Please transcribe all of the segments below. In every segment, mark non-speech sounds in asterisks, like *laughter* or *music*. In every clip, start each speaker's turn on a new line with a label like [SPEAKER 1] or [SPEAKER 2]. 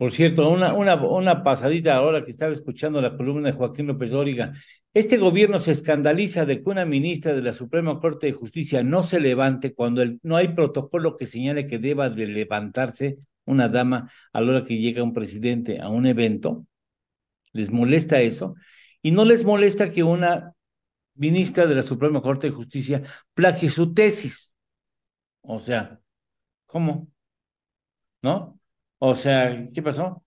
[SPEAKER 1] Por cierto, una, una, una pasadita ahora que estaba escuchando la columna de Joaquín López Origa, Este gobierno se escandaliza de que una ministra de la Suprema Corte de Justicia no se levante cuando no hay protocolo que señale que deba de levantarse una dama a la hora que llega un presidente a un evento. Les molesta eso. Y no les molesta que una ministra de la Suprema Corte de Justicia plagie su tesis. O sea, ¿cómo? ¿No? O sea, ¿qué pasó?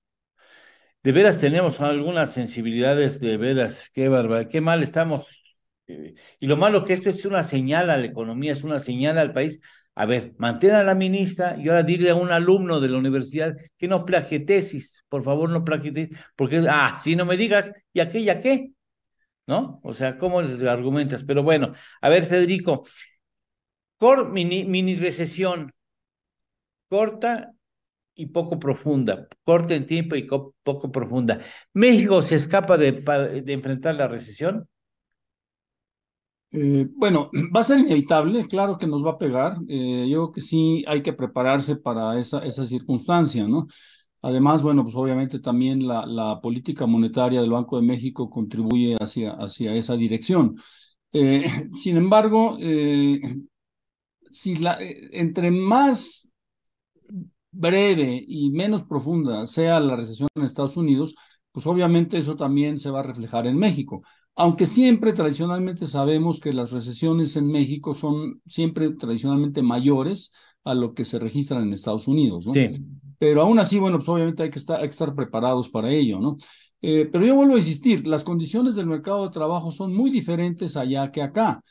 [SPEAKER 1] De veras tenemos algunas sensibilidades, de veras, qué barbaridad, qué mal estamos. Y lo malo que esto es una señal a la economía, es una señal al país. A ver, mantén a la ministra y ahora dile a un alumno de la universidad que no plagie tesis, por favor no plagie tesis, porque, ah, si no me digas, ¿y a qué, y a qué? ¿No? O sea, ¿cómo les argumentas? Pero bueno, a ver, Federico, cor, mini recesión, corta y poco profunda, corte en tiempo y poco profunda. ¿México se escapa de, enfrentar la recesión? Eh, bueno, *clears throat* va a ser inevitable, claro que nos va
[SPEAKER 2] a pegar. Eh, yo creo que sí hay que prepararse para esa, esa circunstancia, ¿no? Además, bueno, pues obviamente también la, la política monetaria del Banco de México contribuye hacia, hacia esa dirección. Eh, *clears throat* sin embargo, si la, entre más breve y menos profunda sea la recesión en Estados Unidos, pues obviamente eso también se va a reflejar en México. Aunque siempre tradicionalmente sabemos que las recesiones en México son siempre tradicionalmente mayores a lo que se registran en Estados Unidos, ¿no? Pero aún así, bueno, pues obviamente hay que estar, preparados para ello, ¿no? Eh, pero yo vuelvo a insistir, las condiciones del mercado de trabajo son muy diferentes allá que acá.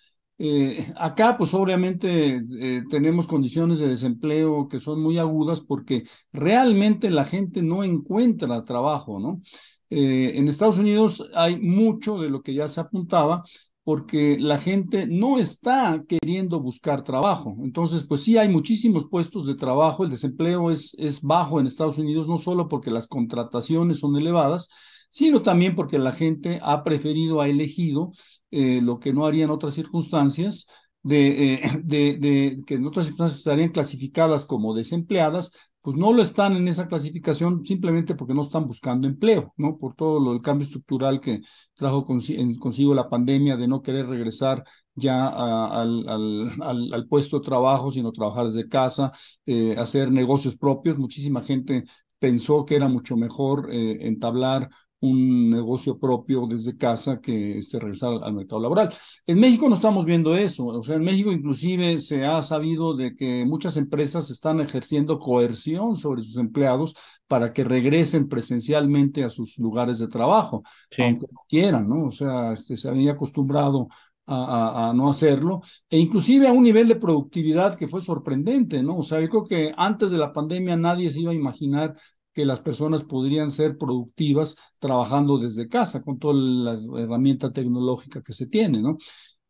[SPEAKER 2] Eh, acá, pues obviamente eh, tenemos condiciones de desempleo que son muy agudas porque realmente la gente no encuentra trabajo, ¿no? Eh, en Estados Unidos hay mucho de lo que ya se apuntaba porque la gente no está queriendo buscar trabajo. Entonces, pues sí, hay muchísimos puestos de trabajo, el desempleo es, es bajo en Estados Unidos, no solo porque las contrataciones son elevadas, sino también porque la gente ha preferido, ha elegido eh, lo que no haría en otras circunstancias, eh, *laughs* de, de, que en otras circunstancias estarían clasificadas como desempleadas, pues no lo están en esa clasificación simplemente porque no están buscando empleo, ¿no? Por todo lo, el cambio estructural que trajo consigo la pandemia de no querer regresar ya *laughs* al, al, puesto de trabajo, sino trabajar desde casa, eh, hacer negocios propios. Muchísima gente pensó que era mucho mejor entablar un negocio propio desde casa que esté regresar al, mercado laboral. En México no estamos viendo eso. O sea, en México inclusive se ha sabido de que muchas empresas están ejerciendo coerción sobre sus empleados para que regresen presencialmente a sus lugares de trabajo, aunque no quieran, ¿no? O sea, este, se había acostumbrado a, a, no hacerlo, e inclusive a un nivel de productividad que fue sorprendente, ¿no? O sea, yo creo que antes de la pandemia nadie se iba a imaginar que las personas podrían ser productivas trabajando desde casa con toda la herramienta tecnológica que se tiene, ¿no?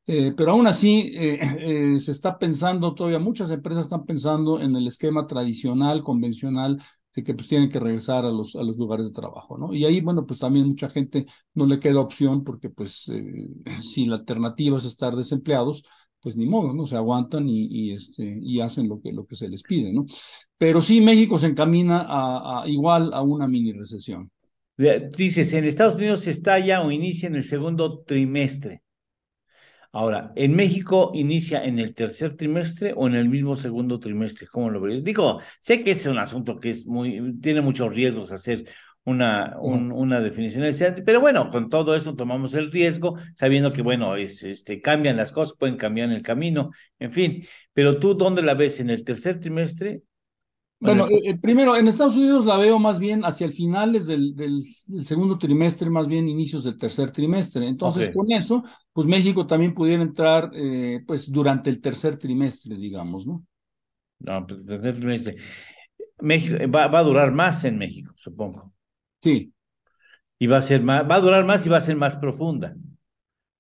[SPEAKER 2] Eh, pero aún así, eh, eh, se está pensando todavía, muchas empresas están pensando en el esquema tradicional, convencional, de que pues tienen que regresar a los, a los lugares de trabajo, ¿no? Y ahí, bueno, pues también mucha gente no le queda opción porque pues *clears throat* sin la alternativa es estar desempleados, pues ni modo, ¿no? Se aguantan y, este, y hacen lo que, lo que se les pide, ¿no? Pero sí, México se encamina a, igual
[SPEAKER 1] a una mini recesión. Dices, en Estados Unidos se estalla o inicia en el segundo trimestre. Ahora, ¿en México inicia en el tercer trimestre o en el mismo segundo trimestre? ¿Cómo lo verías? Digo, sé que es un asunto que es muy, tiene muchos riesgos hacer una, una definición Pero bueno, con todo eso tomamos el riesgo, sabiendo que, bueno, este, cambian las cosas, pueden cambiar el camino, en fin. Pero tú, ¿dónde la ves? ¿En el tercer trimestre? Bueno, eh,
[SPEAKER 2] eh, primero, en Estados Unidos la veo más bien hacia el finales del, del, segundo trimestre, más bien inicios del tercer trimestre. Entonces, con eso, pues México también pudiera entrar, eh, pues, durante el tercer trimestre,
[SPEAKER 1] digamos, ¿no? No, pues, tercer trimestre. México, va a durar más en México, supongo. Sí. Y va a ser más, va a durar más y va a ser más profunda.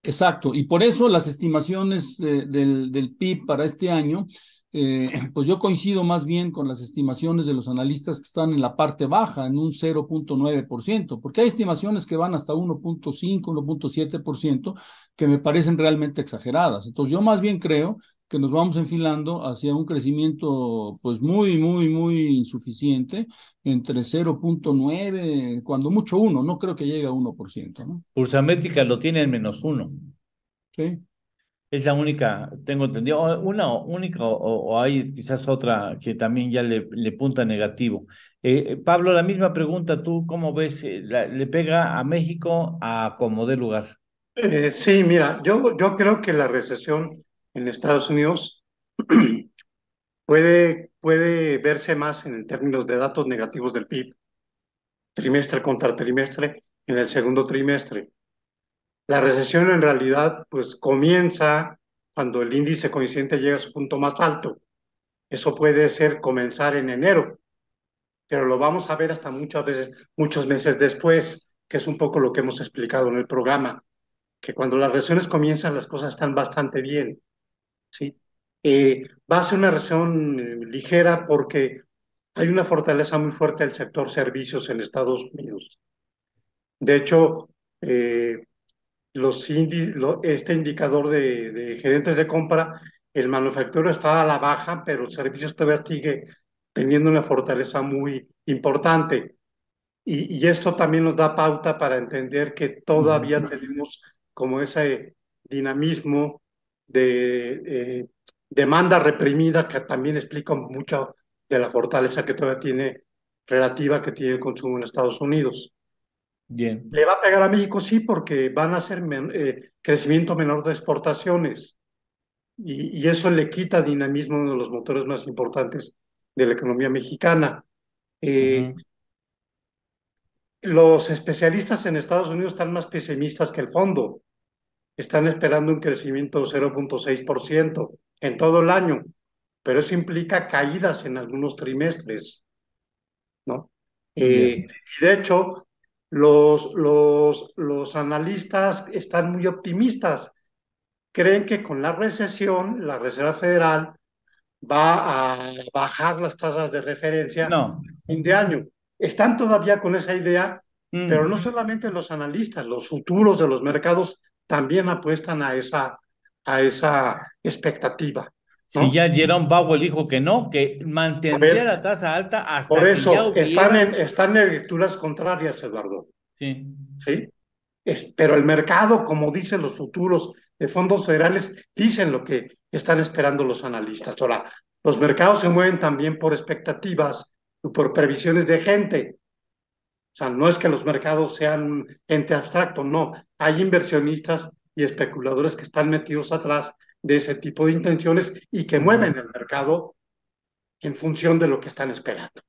[SPEAKER 1] Exacto, y por eso las estimaciones eh, del, del, PIB para este año,
[SPEAKER 2] eh, pues yo coincido más bien con las estimaciones de los analistas que están en la parte baja, en un 0.9%, porque hay estimaciones que van hasta 1.5, 1.7%, que me parecen realmente exageradas. Entonces yo más bien creo que nos vamos enfilando hacia un crecimiento pues muy, muy, muy insuficiente, entre
[SPEAKER 1] 0.9, cuando mucho 1, no creo que llegue a 1%. ¿no? Pulsamétrica lo tiene en menos 1. Sí. Es la única, tengo entendido, una única o, hay quizás otra que también ya le, punta negativo. Eh, eh, Pablo, la misma pregunta, ¿tú cómo ves? Eh, ¿Le pega a México a como de lugar?
[SPEAKER 3] sí, mira, yo, yo creo que la recesión en Estados Unidos *clears throat* puede, puede verse más en términos de datos negativos del PIB, trimestre contra trimestre, en el segundo trimestre. La recesión en realidad pues comienza cuando el índice coincidente llega a su punto más alto. Eso puede ser comenzar en enero, pero lo vamos a ver hasta muchas veces, muchos meses después, que es un poco lo que hemos explicado en el programa, que cuando las recesiones comienzan las cosas están bastante bien, ¿sí? Eh, va a ser una reacción eh, ligera porque hay una fortaleza muy fuerte del sector servicios en Estados Unidos. De hecho, eh, este indicador de, gerentes de compra, el manufacturero está a la baja, pero el servicio todavía sigue teniendo una fortaleza muy importante. Y, esto también nos da pauta para entender que todavía tenemos como ese dinamismo de eh, demanda reprimida que también explica mucho de la fortaleza que todavía tiene relativa que tiene el consumo en Estados Unidos. Bien. ¿Le va a pegar a México? Sí, porque van a ser eh, crecimiento menor de exportaciones y, eso le quita dinamismo a uno de los motores más importantes de la economía mexicana. Eh, los especialistas en Estados Unidos están más pesimistas que el fondo están esperando un crecimiento de 0.6% en todo el año, pero eso implica caídas en algunos trimestres, ¿no? Eh, y de hecho, los, los, los analistas están muy optimistas. Creen que con la recesión, la Reserva Federal va a bajar las tasas de referencia no. fin de año. Están todavía con esa idea, mm. pero no solamente los analistas, los futuros de los mercados también apuestan a esa, a esa expectativa.
[SPEAKER 1] ¿no? Si ya Jerome Powell dijo que no, que mantendría la tasa alta hasta Por eso están, en, están
[SPEAKER 3] en lecturas contrarias, Eduardo. Sí. Sí. pero el mercado, como dicen los futuros de fondos federales, dicen lo que están esperando los analistas. Ahora, los mercados se mueven también por expectativas y por previsiones de gente. O sea, no es que los mercados sean ente abstracto, no. Hay inversionistas y especuladores que están metidos atrás de ese tipo de intenciones y que mueven el mercado en función de lo que están esperando.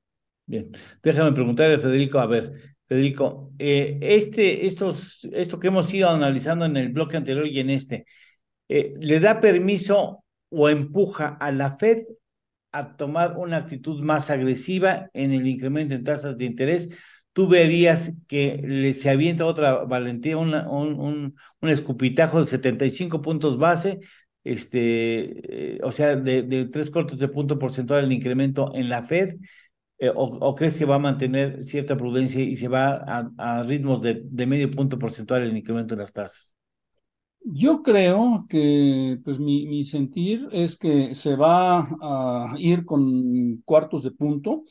[SPEAKER 1] Bien, déjame preguntarle a Federico, a ver, Federico, eh, este, estos, esto que hemos ido analizando en el bloque anterior y en este, eh, ¿le da permiso o empuja a la Fed a tomar una actitud más agresiva en el incremento en tasas de interés, tú verías que se avienta otra valentía, un, un, escupitajo de 75 puntos base, este, eh, o sea, de, tres cuartos de punto porcentual el incremento en la Fed, eh, o, crees que va a mantener cierta prudencia y se va a, ritmos de, medio punto porcentual el incremento en las tasas?
[SPEAKER 2] Yo creo que pues mi sentir es que se va a ir con cuartos de punto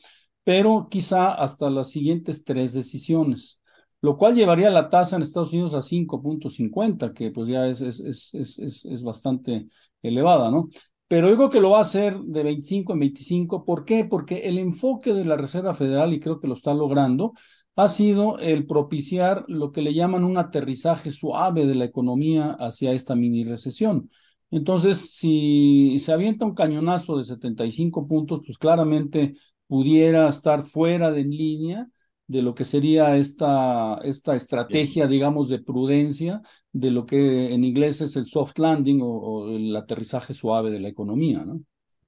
[SPEAKER 2] pero quizá hasta las siguientes tres decisiones, lo cual llevaría la tasa en Estados Unidos a 5.50, que pues ya es, es, bastante elevada, ¿no? Pero digo que lo va a hacer de 25 en 25. ¿Por qué? Porque el enfoque de la Reserva Federal, y creo que lo está logrando, ha sido el propiciar lo que le llaman un aterrizaje suave de la economía hacia esta mini recesión. Entonces, si se avienta un cañonazo de 75 puntos, pues claramente pudiera estar fuera de línea de lo que sería esta, esta estrategia, digamos, de prudencia de lo que en inglés es el soft landing o, el aterrizaje suave de la economía, ¿no?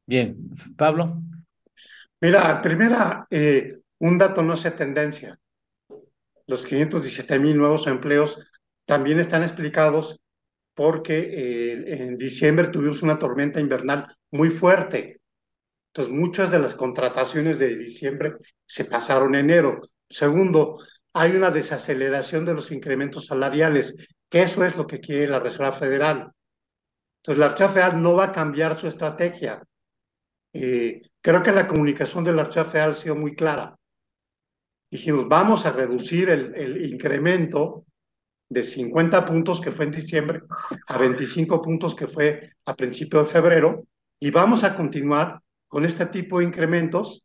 [SPEAKER 2] Bien, Pablo. Mira, primera, eh, un dato no hace
[SPEAKER 3] tendencia. Los 517 mil nuevos empleos también están explicados porque eh, en diciembre tuvimos una tormenta invernal muy fuerte entonces, muchas de las contrataciones de diciembre se pasaron enero. Segundo, hay una desaceleración de los incrementos salariales, que eso es lo que quiere la Reserva Federal. Entonces, la Reserva Federal no va a cambiar su estrategia. Eh, creo que la comunicación de la Reserva Federal ha sido muy clara. Dijimos, vamos a reducir el, el incremento de 50 puntos que fue en diciembre a 25 puntos que fue a principio de febrero y vamos a continuar con este tipo de incrementos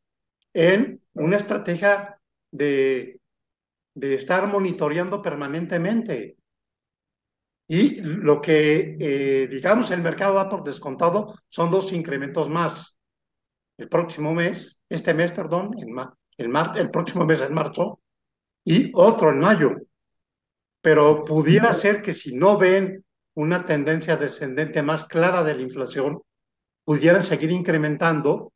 [SPEAKER 3] en una estrategia de, de estar monitoreando permanentemente. Y lo que, eh, digamos, el mercado da por descontado son dos incrementos más. El próximo mes, este mes, perdón, el, mar el próximo mes en marzo y otro en mayo. Pero pudiera ser que si no ven una tendencia descendente más clara de la inflación, pudieran seguir incrementando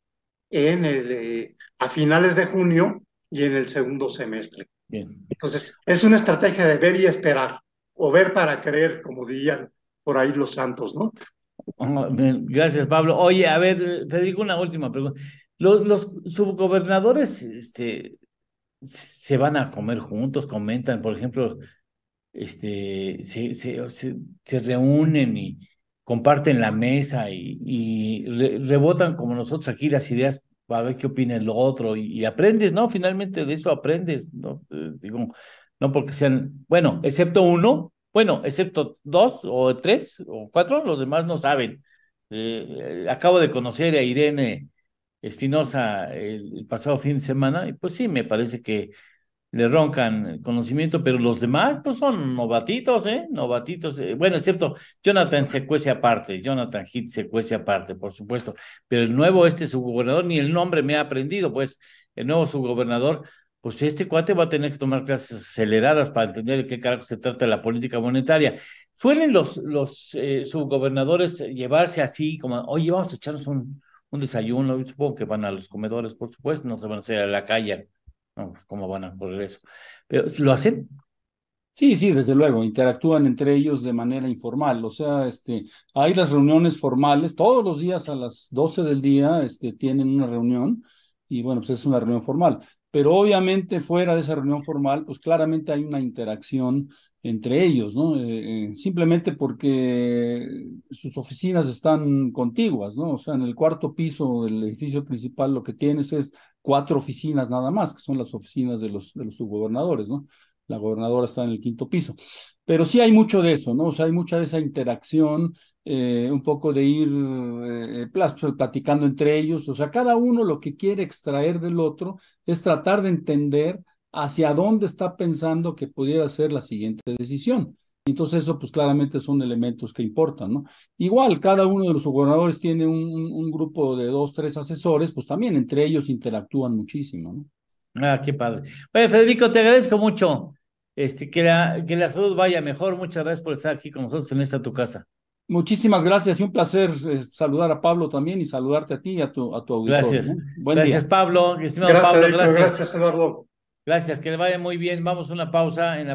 [SPEAKER 3] en el, eh, a finales de junio y en el segundo semestre. Entonces, es una estrategia de ver y esperar, o ver para creer, como
[SPEAKER 1] dirían por ahí los santos, ¿no? Ah, Gracias, Pablo. Oye, a ver, Federico, una última pregunta. Los, subgobernadores este, se van a comer juntos, comentan, por ejemplo, este, se reúnen y, comparten la mesa y, rebotan como nosotros aquí las ideas para ver qué opina el otro y, aprendes, ¿no? Finalmente de eso aprendes, ¿no? Eh, digo, no porque sean, bueno, excepto uno, bueno, excepto dos o tres o cuatro, los demás no saben. Eh, acabo de conocer a Irene Espinosa el pasado fin de semana y pues sí, me parece que le roncan conocimiento, pero los demás pues son novatitos, ¿eh? Novatitos. Eh, bueno, es cierto, Jonathan se aparte, Jonathan Heath se aparte, por supuesto, pero el nuevo este subgobernador, ni el nombre me ha aprendido, pues el nuevo subgobernador, pues este cuate va a tener que tomar clases aceleradas para entender de qué carajo se trata la política monetaria. Suelen los, los eh, subgobernadores llevarse así, como, oye, vamos a echarnos un, un desayuno, supongo que van a los comedores, por supuesto, no se van a hacer a la calle Ah, pues, ¿Cómo van a correr eso? Pero lo hacen. Sí, sí, desde luego, interactúan entre ellos de manera
[SPEAKER 2] informal, o sea, este, hay las reuniones formales, todos los días a las 12 del día este, tienen una reunión y bueno, pues es una reunión formal, pero obviamente fuera de esa reunión formal, pues claramente hay una interacción entre ellos, ¿no? Eh, eh, simplemente porque sus oficinas están contiguas, ¿no? O sea, en el cuarto piso del edificio principal lo que tienes es cuatro oficinas nada más, que son las oficinas de los, subgobernadores, ¿no? La gobernadora está en el quinto piso. Pero sí hay mucho de eso, ¿no? O sea, hay mucha de esa interacción, eh, un poco de ir pues, platicando entre ellos, o sea, cada uno lo que quiere extraer del otro es tratar de entender hacia dónde está pensando que pudiera ser la siguiente decisión. Entonces eso pues claramente son elementos que importan, ¿no? Igual, cada uno de los gobernadores tiene un, grupo de dos,
[SPEAKER 1] tres asesores, pues también entre ellos interactúan muchísimo, ¿no? Ah, qué padre. Bueno, Federico, te agradezco mucho. Este, que, la, que la salud vaya mejor. Muchas gracias por estar aquí con nosotros en esta tu casa. Muchísimas gracias y un placer eh, saludar a Pablo también y saludarte a ti y
[SPEAKER 2] a tu, a tu Gracias. Buen gracias,
[SPEAKER 1] Pablo. gracias, Pablo, gracias. Gracias, Eduardo. Gracias, que le vaya muy bien. Vamos a una pausa en la